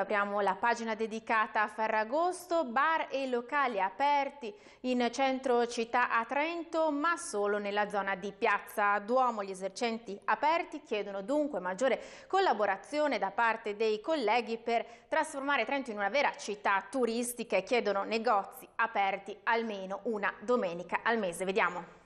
Apriamo la pagina dedicata a Ferragosto, bar e locali aperti in centro città a Trento, ma solo nella zona di Piazza Duomo. Gli esercenti aperti chiedono dunque maggiore collaborazione da parte dei colleghi per trasformare Trento in una vera città turistica e chiedono negozi aperti almeno una domenica al mese. Vediamo.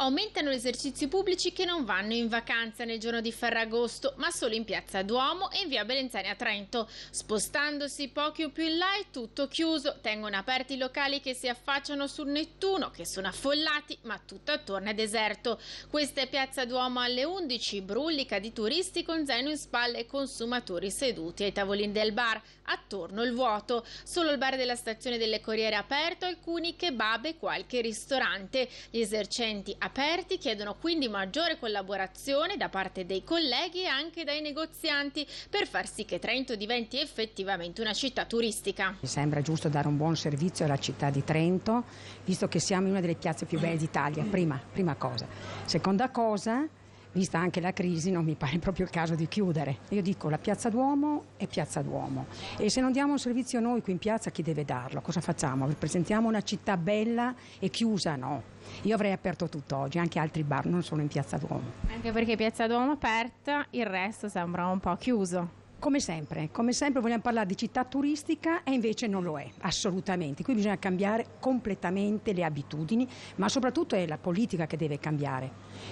Aumentano gli esercizi pubblici che non vanno in vacanza nel giorno di Ferragosto, ma solo in Piazza Duomo e in Via Belenzani a Trento. Spostandosi pochi o più in là è tutto chiuso. Tengono aperti i locali che si affacciano sul Nettuno, che sono affollati, ma tutto attorno è deserto. Questa è Piazza Duomo alle 11, brullica di turisti con zaino in spalle e consumatori seduti ai tavolini del bar. Attorno il vuoto. Solo il bar della stazione delle Corriere aperto, alcuni kebab e qualche ristorante. Gli esercenti aperti aperti chiedono quindi maggiore collaborazione da parte dei colleghi e anche dai negozianti per far sì che Trento diventi effettivamente una città turistica. Mi sembra giusto dare un buon servizio alla città di Trento, visto che siamo in una delle piazze più belle d'Italia, prima, prima cosa. Seconda cosa, vista anche la crisi, non mi pare proprio il caso di chiudere. Io dico la piazza Duomo è piazza Duomo e se non diamo un servizio noi qui in piazza chi deve darlo? Cosa facciamo? Presentiamo una città bella e chiusa? No. Io avrei aperto tutto oggi, anche altri bar, non solo in piazza Duomo. Anche perché piazza Duomo aperta, il resto sembra un po' chiuso. Come sempre, come sempre vogliamo parlare di città turistica e invece non lo è, assolutamente. Qui bisogna cambiare completamente le abitudini, ma soprattutto è la politica che deve cambiare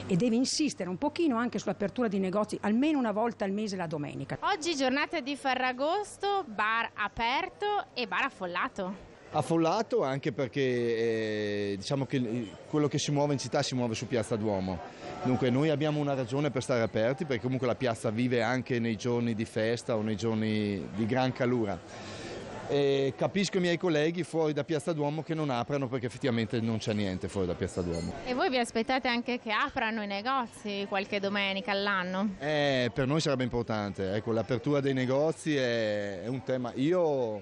e deve insistere un pochino anche sull'apertura di negozi almeno una volta al mese la domenica. Oggi giornata di Ferragosto, bar aperto e bar affollato affollato anche perché eh, diciamo che quello che si muove in città si muove su Piazza Duomo. Dunque noi abbiamo una ragione per stare aperti perché comunque la piazza vive anche nei giorni di festa o nei giorni di gran calura. E capisco i miei colleghi fuori da Piazza Duomo che non aprano perché effettivamente non c'è niente fuori da Piazza Duomo. E voi vi aspettate anche che aprano i negozi qualche domenica all'anno? Eh, per noi sarebbe importante, ecco, l'apertura dei negozi è, è un tema. Io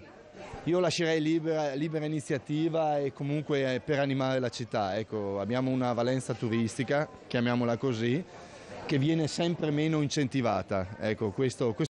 io lascerei libera, libera iniziativa e comunque eh, per animare la città. Ecco, abbiamo una valenza turistica, chiamiamola così, che viene sempre meno incentivata. Ecco, questo, questo